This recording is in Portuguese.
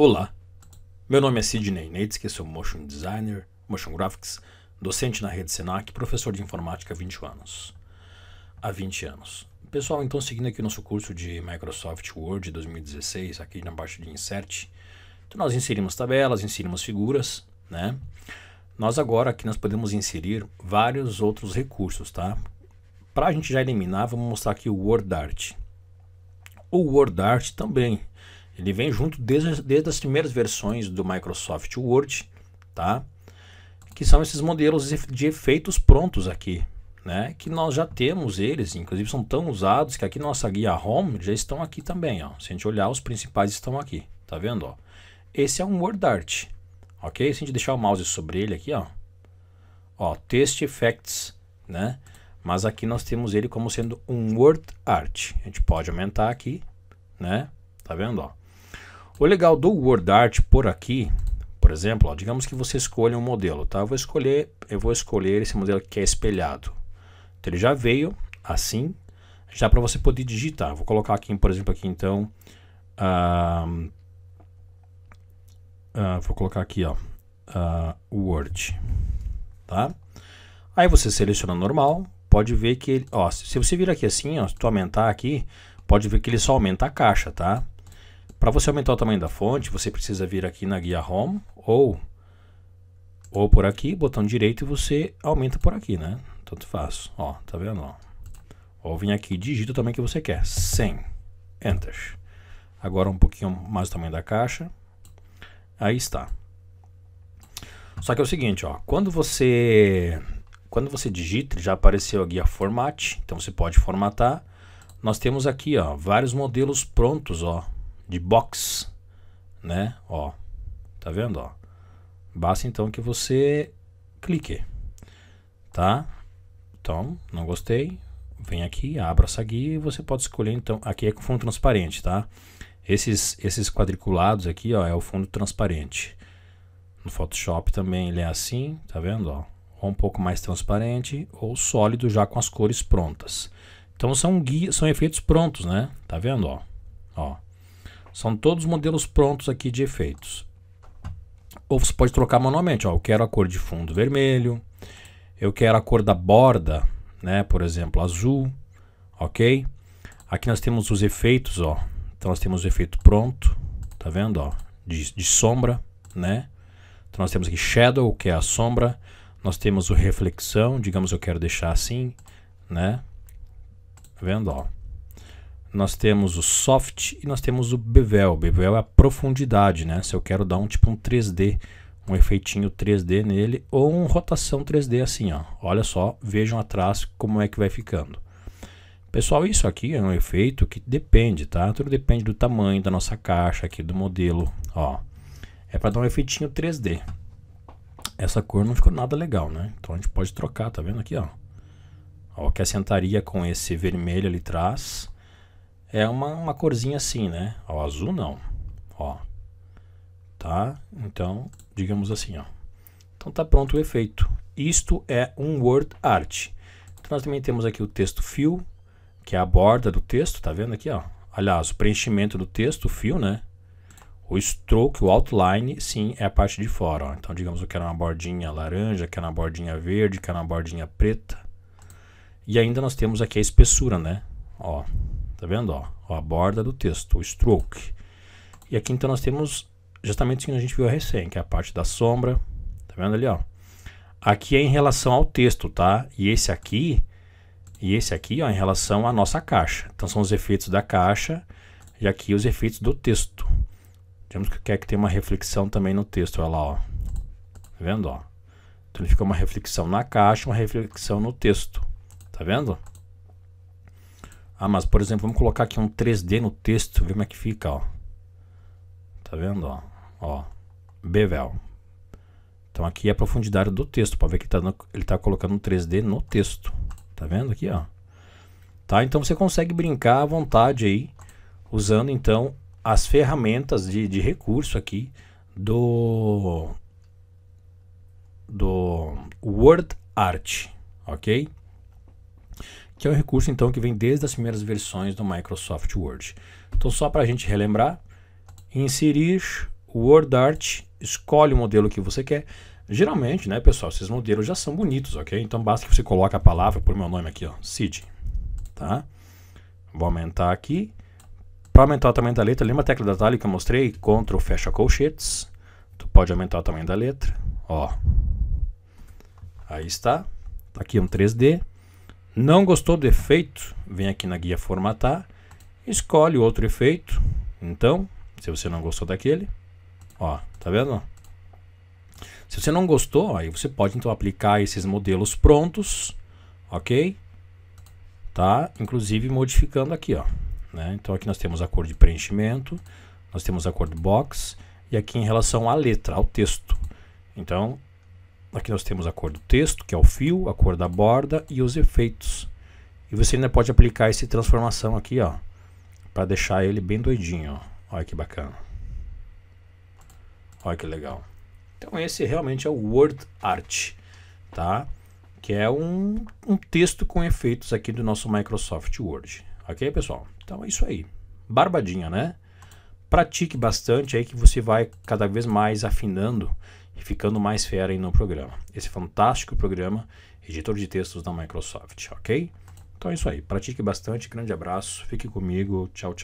Olá, meu nome é Sidney Neitz que é sou motion designer, motion graphics, docente na rede Senac, professor de informática há 20 anos. Há 20 anos. Pessoal, então seguindo aqui o nosso curso de Microsoft Word 2016, aqui na parte de Insert, então nós inserimos tabelas, inserimos figuras, né? Nós agora aqui nós podemos inserir vários outros recursos, tá? Para a gente já eliminar, vamos mostrar aqui o WordArt. O WordArt também ele vem junto desde, desde as primeiras versões do Microsoft Word, tá? Que são esses modelos de efeitos prontos aqui, né? Que nós já temos eles, inclusive são tão usados que aqui na nossa guia Home já estão aqui também, ó. Se a gente olhar, os principais estão aqui, tá vendo, ó? Esse é um WordArt, ok? Se a gente deixar o mouse sobre ele aqui, ó. Ó, Text Effects, né? Mas aqui nós temos ele como sendo um WordArt. A gente pode aumentar aqui, né? Tá vendo, ó? O legal do WordArt por aqui, por exemplo, ó, digamos que você escolha um modelo, tá? Eu vou escolher, eu vou escolher esse modelo que é espelhado. Então, ele já veio assim, já para você poder digitar. Vou colocar aqui, por exemplo, aqui então, uh, uh, vou colocar aqui, ó, uh, Word, tá? Aí você seleciona normal, pode ver que, ele, ó, se você vir aqui assim, ó, se tu aumentar aqui, pode ver que ele só aumenta a caixa, tá? Para você aumentar o tamanho da fonte, você precisa vir aqui na guia Home ou ou por aqui, botão direito e você aumenta por aqui, né? Tanto faz. Ó, tá vendo? Ó. Ou vem aqui, digita também que você quer. 100. Enter. Agora um pouquinho mais o tamanho da caixa. Aí está. Só que é o seguinte, ó, quando você quando você digita, já apareceu a guia Format, então você pode formatar. Nós temos aqui, ó, vários modelos prontos, ó, de box, né? Ó, tá vendo? Ó, basta então que você clique, tá? Então, não gostei, vem aqui, abra essa guia e você pode escolher então, aqui é com fundo transparente, tá? Esses, esses quadriculados aqui, ó, é o fundo transparente. No Photoshop também ele é assim, tá vendo, ó? Ou um pouco mais transparente ou sólido já com as cores prontas. Então são guias, são efeitos prontos, né? Tá vendo, ó? São todos modelos prontos aqui de efeitos. Ou você pode trocar manualmente, ó, eu quero a cor de fundo vermelho, eu quero a cor da borda, né, por exemplo, azul, ok? Aqui nós temos os efeitos, ó, então nós temos o efeito pronto, tá vendo, ó, de, de sombra, né? Então nós temos aqui shadow, que é a sombra, nós temos o reflexão, digamos eu quero deixar assim, né? Tá vendo, ó? nós temos o soft e nós temos o bevel. bevel é a profundidade, né? Se eu quero dar um tipo um 3D, um efeitinho 3D nele ou uma rotação 3D assim, ó. Olha só, vejam atrás como é que vai ficando. Pessoal, isso aqui é um efeito que depende, tá? Tudo depende do tamanho da nossa caixa aqui, do modelo, ó. É para dar um efeitinho 3D. Essa cor não ficou nada legal, né? Então a gente pode trocar, tá vendo aqui, ó. Ó, que assentaria com esse vermelho ali atrás é uma, uma corzinha assim, né? O azul não, ó. Tá? Então, digamos assim, ó. Então tá pronto o efeito. Isto é um word art. Então, nós também temos aqui o texto fio, que é a borda do texto, tá vendo aqui, ó? Aliás, o preenchimento do texto, o fio, né? O stroke, o outline, sim, é a parte de fora, ó. Então, digamos, eu quero uma bordinha laranja, quero uma bordinha verde, quero uma bordinha preta. E ainda nós temos aqui a espessura, né? Ó, Tá vendo? Ó, a borda do texto, o stroke. E aqui então nós temos justamente o que a gente viu recém, que é a parte da sombra. Tá vendo ali, ó? Aqui é em relação ao texto, tá? E esse aqui, e esse aqui, ó, em relação à nossa caixa. Então são os efeitos da caixa e aqui os efeitos do texto. Digamos que quer que tenha uma reflexão também no texto, olha lá, ó. Tá vendo, ó? Então ele fica uma reflexão na caixa, uma reflexão no texto. Tá vendo? Ah, mas por exemplo, vamos colocar aqui um 3D no texto, ver como é que fica, ó. Tá vendo, ó? Ó, bevel. Então aqui é a profundidade do texto, para ver que tá no, ele tá colocando um 3D no texto. Tá vendo aqui, ó? Tá? Então você consegue brincar à vontade aí, usando então as ferramentas de, de recurso aqui do do WordArt, ok? que é um recurso então que vem desde as primeiras versões do Microsoft Word. Então só para a gente relembrar, inserir WordArt, escolhe o modelo que você quer. Geralmente, né, pessoal, esses modelos já são bonitos, ok? Então basta que você coloque a palavra por meu nome aqui, ó, Cid, tá? Vou aumentar aqui. Para aumentar o tamanho da letra, lembra a tecla da atalho que eu mostrei? Ctrl fecha colchetes. Tu pode aumentar o tamanho da letra, ó. Aí está. Tá aqui é um 3D. Não gostou do efeito? Vem aqui na guia formatar, escolhe outro efeito. Então, se você não gostou daquele, ó, tá vendo? Se você não gostou, aí você pode então aplicar esses modelos prontos, ok? Tá? Inclusive modificando aqui, ó. Né? Então aqui nós temos a cor de preenchimento, nós temos a cor de box e aqui em relação à letra, ao texto. Então Aqui nós temos a cor do texto, que é o fio, a cor da borda e os efeitos. E você ainda pode aplicar essa transformação aqui, ó, para deixar ele bem doidinho. Ó. Olha que bacana. Olha que legal. Então esse realmente é o Word Art, tá? Que é um, um texto com efeitos aqui do nosso Microsoft Word. Ok, pessoal? Então é isso aí. Barbadinha, né? Pratique bastante aí que você vai cada vez mais afinando e ficando mais fera no programa. Esse fantástico programa, editor de textos da Microsoft, ok? Então é isso aí. Pratique bastante. Grande abraço. Fique comigo. Tchau, tchau.